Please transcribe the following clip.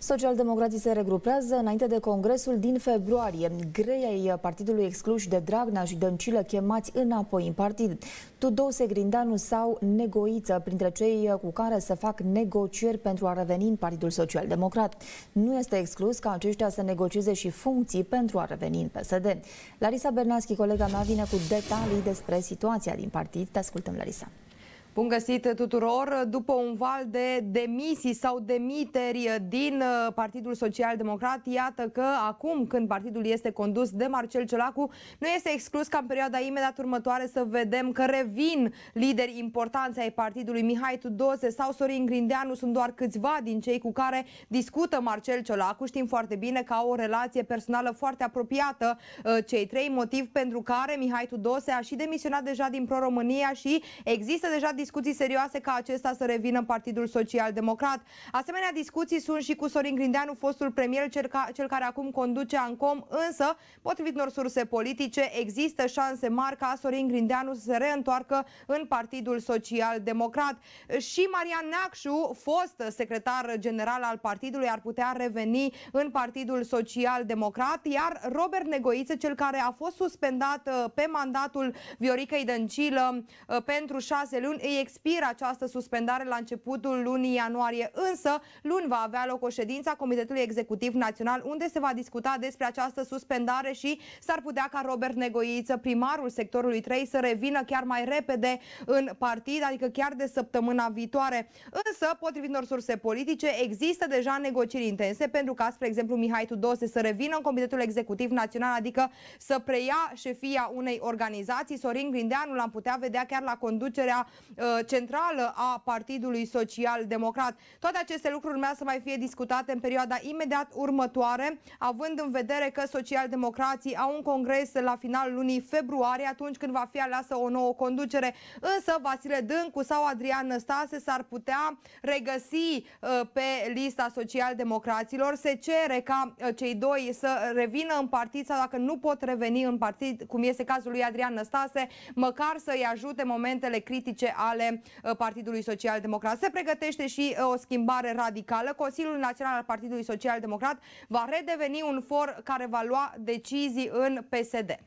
Socialdemocrații se regrupează înainte de congresul din februarie. Greiei partidului excluși de Dragnea și Dăncilă chemați înapoi în partid. Tudose Grindanu sau Negoiță, printre cei cu care se fac negocieri pentru a reveni în Partidul Social Democrat. Nu este exclus ca aceștia să negocieze și funcții pentru a reveni în PSD. Larisa Bernaschi, colega mea, vine cu detalii despre situația din partid. Te ascultăm, Larisa. Bun găsit tuturor! După un val de demisii sau demiteri din uh, Partidul Social Democrat, iată că acum când partidul este condus de Marcel Ciolacu, nu este exclus ca în perioada imediat următoare să vedem că revin lideri importanți ai partidului. Mihai Tudose sau Sorin Grindeanu sunt doar câțiva din cei cu care discută Marcel Ciolacu. Știm foarte bine că au o relație personală foarte apropiată uh, cei trei, motiv pentru care Mihai Tudose a și demisionat deja din Pro-România și există deja discuții discuții serioase ca acesta să revină în Partidul Social Democrat. Asemenea discuții sunt și cu Sorin Grindeanu, fostul premier, cel, ca, cel care acum conduce ANCOM, însă, potrivit unor surse politice, există șanse mari ca Sorin Grindeanu să se reîntoarcă în Partidul Social Democrat. Și Marian Neacșu, fost secretar general al partidului, ar putea reveni în Partidul Social Democrat, iar Robert Negoiță, cel care a fost suspendat uh, pe mandatul Vioricăi Dăncilă uh, pentru șase luni, îi expiră această suspendare la începutul lunii ianuarie, însă luni va avea loc o ședință a Comitetului Executiv Național unde se va discuta despre această suspendare și s-ar putea ca Robert Negoiță, primarul sectorului 3, să revină chiar mai repede în partid, adică chiar de săptămâna viitoare. Însă, potrivit unor surse politice, există deja negocieri intense pentru ca, spre exemplu, Mihai Tudose să revină în Comitetul Executiv Național, adică să preia șefia unei organizații. Sorin Grindeanu l-am putea vedea chiar la conducerea Uh, centrală a Partidului Social Democrat. Toate aceste lucruri urmează să mai fie discutate în perioada imediat următoare, având în vedere că socialdemocrații au un congres la finalul lunii februarie, atunci când va fi aleasă o nouă conducere. Însă Vasile Dâncu sau Adrian Năstase s-ar putea regăsi uh, pe lista socialdemocraților. Se cere ca uh, cei doi să revină în partid sau dacă nu pot reveni în partid, cum este cazul lui Adrian Năstase, măcar să-i ajute momentele critice a ale uh, Partidului Social Democrat. Se pregătește și uh, o schimbare radicală. Consiliul Național al Partidului Social Democrat va redeveni un for care va lua decizii în PSD.